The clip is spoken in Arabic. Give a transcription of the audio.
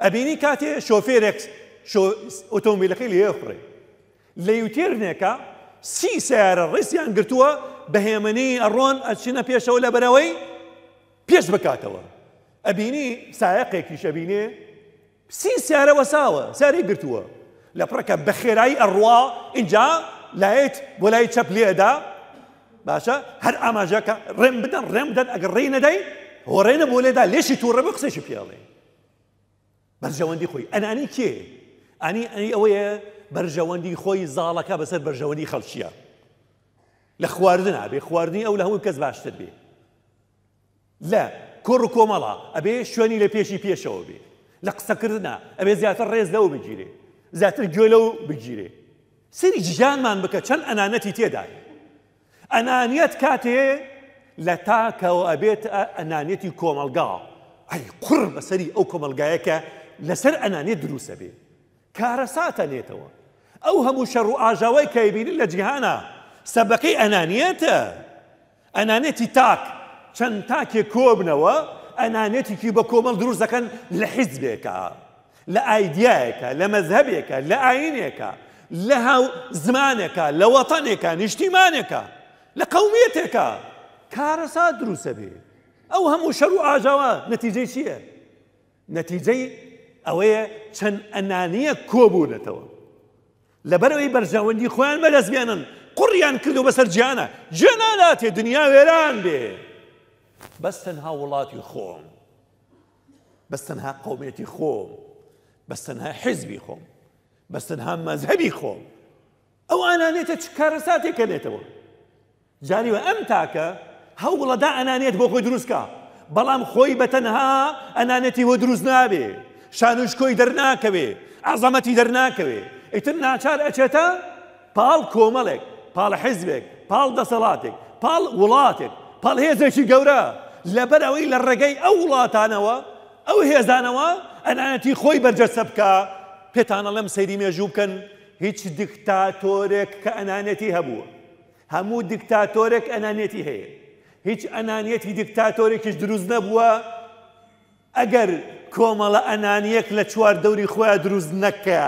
ابيني كاتي شوفيركس شو اوتوموبيل خيل يخري ليوتيرنيكا سي سعر الرسيان قرتوا بهيمني الرون اتشينا بيش ولا براوي بيش بكاتوا ابيني سائقي كي شابيني سي سعر وساوا سعر قرتوا لبركه بخيراي الروا انجا لايت ولاي تشاب ليدا باشا هر اما جاكا رم بدن رم بدن اقرينا داي ورينا بولدا ليش تورم اقصيش بيالي برجواندی خوی ئەنانی انی کی انی انی بەرژەوەندی برجواندی خوی زالکا بەرژەوەندی برجواندی لە خواردن ئابێ خواردنی ئەو لە هەموو کەس باشتر بێ لە کۆڕ و کۆمەڵا ئەبێ شوێنی لە پێشی پێشەوە بێ لە قسەکردە ئەبێ زیاتر ڕێز لەو بگیرێ بجیره گوێ لەو بگیرێ سری ژیانمان بکە چەند ئەنانەتی تێدای ئەنانیت کاتێ لە تاکەەوە ئەبێت ئەنانێتی کۆمەلگا ئەی قڕ بەسەری ئەو کۆمەلگایەکە لسر أنا ندرس به كارسات نيتوا أو هم شر أجاوي كيبين إلا جهانا سبقي أنانيتا أنانيتي تاك شن تاك نوا و أنانيتي كي بكومل دروزكا لحزبك لأيديائك لمذهبك لأينك لها زمانك لوطنك لاجتمانك لقوميتك كارسات دروس به أو هم شر أجاوا نتيجة شيء نتيجة ئەوەیە چەند ئەنانیە کۆبوونەتەوە لەبەرەوەی خوان خۆیان بیانن قریان کردو بسر جیانە جێنالاتێ دنیا وێران بێ بەس تەنها وڵاتی خۆم بەس تەنها قومێتی خۆم بەس تەنها حیزبی خۆم بەس تەنها مەذهبی خۆم ئەو ئانانێتە چ کارەساتێکە نێتەوە جاریوە ئەم تاکە هەوڵەدا ئەنانێت بۆ خۆی دروستکە بەڵام خۆی بەتەنها ئەنانەتی بۆ دروست نابێت شانوشکۆی دەرناکەوێ ئازەمەتی دەرناکەوێ ئیتر ناچار ئەچێتە پاڵ کۆمەڵێک پاڵ حیزبێک پاڵ دەسەڵاتێک پاڵ وڵاتێک پاڵ هێزێکی گەورە لەبەرەوەی لە ڕێگەی ئەو وڵاتانەوە ئەو هێزانەوە ئەنانەتی خۆی بەرجەسە بکە پێتانە لەم سەیری مێژوو بکەن هیچ دیکتاتۆرێک کە ئەنانەتی هەبووە هەموو دیکتاتۆرێک ئەنانەتی هەیە هیچ ئەنانەتی دیکتاتۆرێکیش دروست نەبووە ئەگەر کۆمەڵە ئەنانیەک لە چوار دەوری خۆیان دروست نەکە.